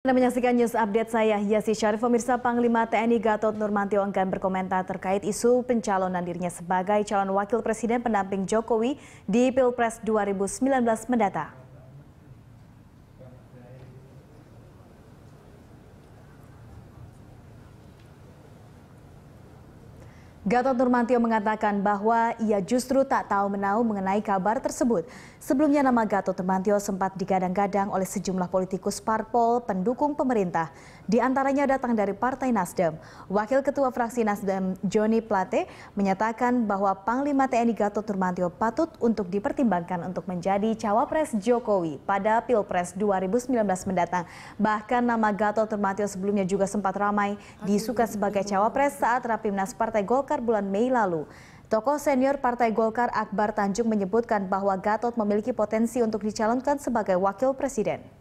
Anda menyaksikan news update saya, Yasi Syarif. Pemirsa Panglima TNI Gatot Nurmantio enggan berkomentar terkait isu pencalonan dirinya sebagai calon wakil presiden pendamping Jokowi di Pilpres 2019 mendatang. Gatot Nurmantio mengatakan bahwa ia justru tak tahu menau mengenai kabar tersebut. Sebelumnya nama Gatot Nurmantio sempat digadang-gadang oleh sejumlah politikus parpol pendukung pemerintah. Di antaranya datang dari Partai Nasdem. Wakil Ketua Fraksi Nasdem Joni Plate menyatakan bahwa Panglima TNI Gatot Nurmantio patut untuk dipertimbangkan untuk menjadi cawapres Jokowi pada Pilpres 2019 mendatang. Bahkan nama Gatot Nurmantio sebelumnya juga sempat ramai disuka sebagai cawapres saat Rapimnas Partai Golkar sekitar bulan Mei lalu. Tokoh senior Partai Golkar Akbar Tanjung menyebutkan bahwa Gatot memiliki potensi untuk dicalonkan sebagai wakil presiden.